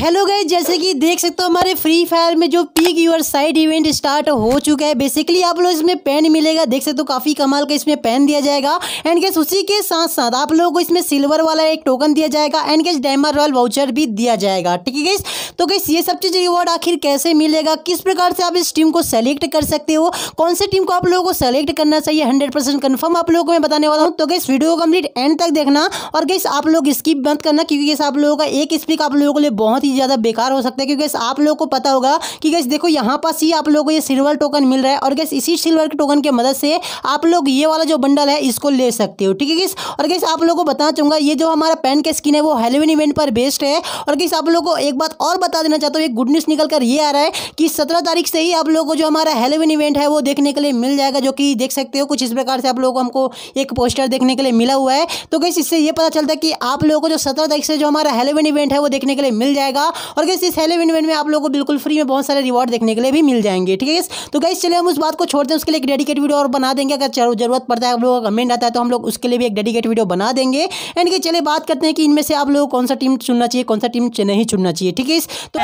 hello गए जैसे कि देख सकते हो हमारे फ्री फायर में जो pick your side event start हो चुका है बेसिकली आप लोग इसमें पेन मिलेगा देख सकते हो काफ़ी कमाल का इसमें पेन दिया जाएगा एंड गैस उसी के साथ साथ आप लोगों को इसमें सिल्वर वाला एक टोकन दिया जाएगा and guys diamond royal voucher भी दिया जाएगा ठीक है गैस तो गैस ये सब चीज़ रिवॉर्ड आखिर कैसे मिलेगा किस प्रकार से आप इस टीम को सेलेक्ट कर सकते हो कौन से टीम को आप लोगों को सेलेक्ट करना चाहिए हंड्रेड परसेंट कन्फर्म आप लोगों को मैं बताने वाला हूँ तो गैस वीडियो को कंप्लीट एंड तक देखना और गैस आप लोग स्किप बंद करना क्योंकि गैस आप लोगों का एक स्पीक आप लोगों के लिए बहुत ही ही ज़्यादा बेकार हो सकता है क्योंकि आप लोगों को पता होगा कि गैस देखो यहाँ पास ही आप लोगों को ये सिल्वर टोकन मिल रहा है और गैस इसी सिल्वर के टोकन की मदद से आप लोग ये वाला जो बंडल है इसको ले सकते हो ठीक है किस और गैस आप लोगों को बताना चाहूँगा ये जो हमारा पेन का स्किन है वो हेलोविन इवेंट पर बेस्ड है और किस आप लोग को एक बात और बता देना चाहता हूँ एक गुड न्यूज़ निकल कर ये आ रहा है कि सत्रह तारीख से ही आप लोगों को जो हमारा हेलोविन इवेंट है वो देखने के लिए मिल जाएगा जो कि देख सकते हो कुछ इस प्रकार से आप लोगों को हमको एक पोस्टर देखने के लिए मिला हुआ है तो गैस इससे ये पता चलता है कि आप लोगों को जो सत्रह तारीख से जो हमारा हेलोविन इवेंट है वो देखने के लिए मिल जाएगा जाएगा और गैस इस हेलो इवेंट में आप लोगों को बिल्कुल फ्री में बहुत सारे रिवॉर्ड देखने के लिए भी मिल जाएंगे ठीक है तो गैस चले हम उस बात को छोड़ते हैं उसके लिए एक डेडिकेट वीडियो और बना देंगे अगर जरूरत पड़ता है आप लोगों का कमेंट आता है तो हम लोग उसके लिए भी एक डेडिकेट वीडियो बना देंगे एंड चले बात करते हैं कि इनमें से आप लोग कौन सा टीम चुनना चाहिए कौन सा टीम नहीं चुनना चाहिए ठीक है इस तो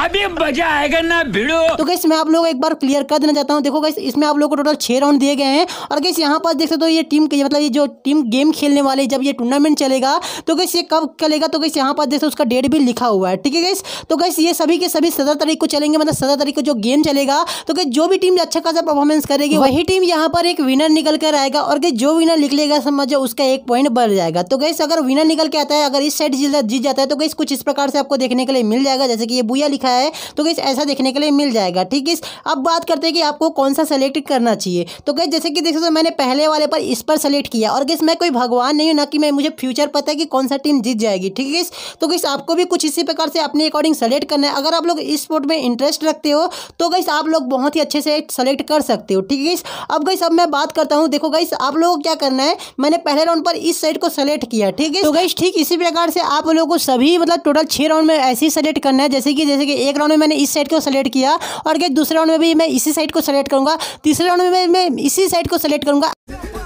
अभी मजा आएगा ना भिड़ो तो गैस मैं आप लोग एक बार क्लियर कर देना चाहता हूँ देखो गैस इसमें आप लोग को टोटल छह राउंड दिए गए हैं और गैस यहाँ पास देख सकते हो ये टीम मतलब ये जो टीम गेम खेलने वाले जब ये टूर्नामेंट चलेगा तो गैस ये कब चलेगा तो गैस यहाँ पास देख सकते उसका डेट भी लिखा हुआ है ठीक है गैस तो गैस ये सभी के सभी सत्रह तारीख को चलेंगे मतलब सत्रह तारीख को जो गेम चलेगा तो गैस जो भी टीम अच्छा खासा परफॉर्मेंस करेगी वही टीम यहाँ पर एक विनर निकल कर आएगा और गैस जो विनर निकलेगा समझो उसका एक पॉइंट बढ़ जाएगा तो गैस अगर विनर निकल के आता है अगर इस साइड जीत जाता है तो गैस कुछ इस प्रकार से आपको देखने के लिए मिल जाएगा जैसे कि ये बुया लिखा रखा है तो गैस ऐसा देखने के लिए मिल जाएगा ठीक है अब बात करते हैं कि आपको कौन सा सेलेक्ट करना चाहिए तो गैस जैसे कि देख सकते हो तो मैंने पहले वाले पर इस पर सेलेक्ट किया और गैस मैं कोई भगवान नहीं हूँ ना कि मैं मुझे फ्यूचर पता है कि कौन सा टीम जीत जाएगी ठीक है तो गैस आपको भी कुछ इसी प्रकार से अपने अकॉर्डिंग सेलेक्ट करना है अगर आप लोग इस स्पोर्ट में इंटरेस्ट रखते हो तो गैस आप लोग बहुत ही अच्छे से सेलेक्ट कर सकते हो ठीक है अब गई अब मैं बात करता हूँ देखो गई आप लोगों को क्या करना है मैंने पहले राउंड पर इस साइड को सेलेक्ट किया ठीक है तो गई ठीक इसी प्रकार से आप लोगों को सभी मतलब टोटल छः राउंड में ऐसे ही सेलेक्ट करना है जैसे कि जैसे कि एक राउंड में मैंने इस साइड को सेलेक्ट किया और गए दूसरे राउंड में भी मैं इसी साइड को सेलेक्ट करूंगा तीसरे राउंड में मैं इसी साइड को सेलेक्ट करूंगा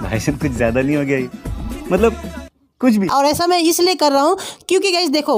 भाई सब कुछ ज़्यादा नहीं हो गया मतलब कुछ भी और ऐसा मैं इसलिए कर रहा हूँ क्योंकि गैस देखो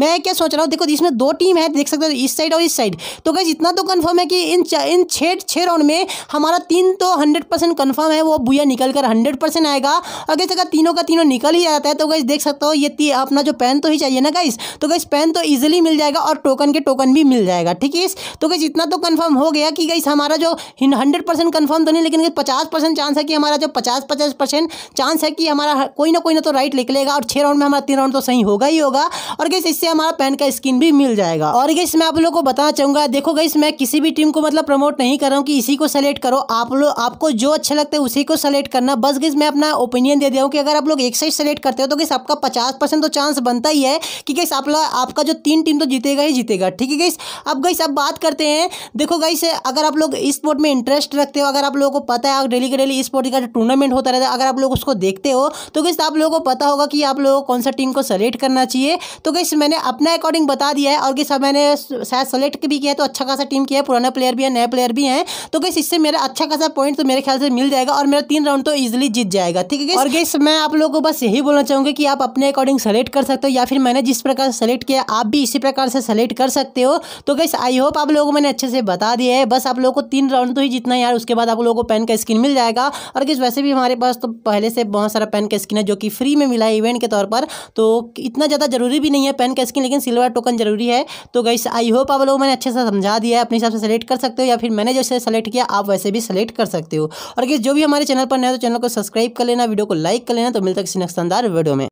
मैं क्या सोच रहा हूँ देखो इसमें दो टीम है देख सकते हो इस साइड और इस साइड तो गैस इतना तो कन्फर्म है कि इन इन छः छः राउंड में हमारा तीन तो हंड्रेड परसेंट कन्फर्म है वो बुया निकल कर हंड्रेड परसेंट आएगा और गैस अगर तीनों का तीनों निकल ही जाता है तो गैस देख सकते हो ये अपना जो पेन तो ही चाहिए ना गैस तो गैस पेन तो ईजिली मिल जाएगा और टोकन के टोकन भी मिल जाएगा ठीक है तो गैस इतना तो कन्फर्म हो गया कि गैस हमारा जो हंड्रेड परसेंट कन्फर्म तो नहीं लेकिन पचास परसेंट चांस है कि हमारा जो पचास पचास परसेंट चांस है कि हमारा कोई ना कोई ना तो राइट हाइट निकलेगा और छह राउंड में हमारा तीन राउंड तो सही होगा ही होगा और गैस इससे हमारा पैन का स्किन भी मिल जाएगा और गैस मैं आप लोग को बताना चाहूंगा देखो गैस मैं किसी भी टीम को मतलब प्रमोट नहीं कर रहा हूँ कि इसी को सेलेक्ट करो आप लोग आपको जो अच्छा लगता है उसी को सेलेक्ट करना बस गैस मैं अपना ओपिनियन दे दिया हूँ कि अगर आप लोग एक साइड सेलेक्ट करते हो तो गैस आपका पचास परसेंट तो चांस बनता ही है कि गैस आप आपका जो तीन टीम तो जीतेगा ही जीतेगा ठीक है गैस अब गैस अब बात करते हैं देखो गैस अगर आप लोग स्पोर्ट में इंटरेस्ट रखते हो अगर आप लोगों को पता है डेली के डेली स्पोर्ट का टूर्नामेंट होता रहता है अगर आप लोग उसको देखते हो तो गैस आप लोगों को पता होगा कि आप लोगों को कौन सा टीम को सेलेक्ट करना चाहिए तो गई मैंने अपने अकॉर्डिंग बता दिया है और गई मैंने शायद सेलेक्ट भी किया है तो अच्छा खासा टीम किया है पुराना प्लेयर भी है नए प्लेयर भी हैं तो गई इससे मेरा अच्छा खासा पॉइंट तो मेरे ख्याल से मिल जाएगा और मेरा तीन राउंड तो ईजिली जीत जाएगा ठीक है और गई मैं आप लोगों को बस यही बोलना चाहूँगी कि आप अपने अकॉर्डिंग सेलेक्ट कर सकते हो या फिर मैंने जिस प्रकार से सेलेक्ट किया आप भी इसी प्रकार से सेलेक्ट कर सकते हो तो गई आई होप आप लोगों को मैंने अच्छे से बता दिया है बस आप लोगों को तीन राउंड तो ही जितना यार उसके बाद आप लोगों को पेन का स्किन मिल जाएगा और गई वैसे भी हमारे पास तो पहले से बहुत सारा पेन का स्किन है जो कि फ्री में मिला है इवेंट के तौर पर तो इतना ज़्यादा जरूरी भी नहीं है पेन का स्किन लेकिन सिल्वर टोकन जरूरी है तो गई आई होप आप लोग मैंने अच्छे से समझा दिया है अपने हिसाब से सेलेक्ट कर सकते हो या फिर मैंने जैसे सेलेक्ट किया आप वैसे भी सेलेक्ट कर सकते हो और अगर जो भी हमारे चैनल पर नए तो चैनल को सब्सक्राइब कर लेना वीडियो को लाइक कर लेना तो मिलता है किसी नक्सानदार वीडियो में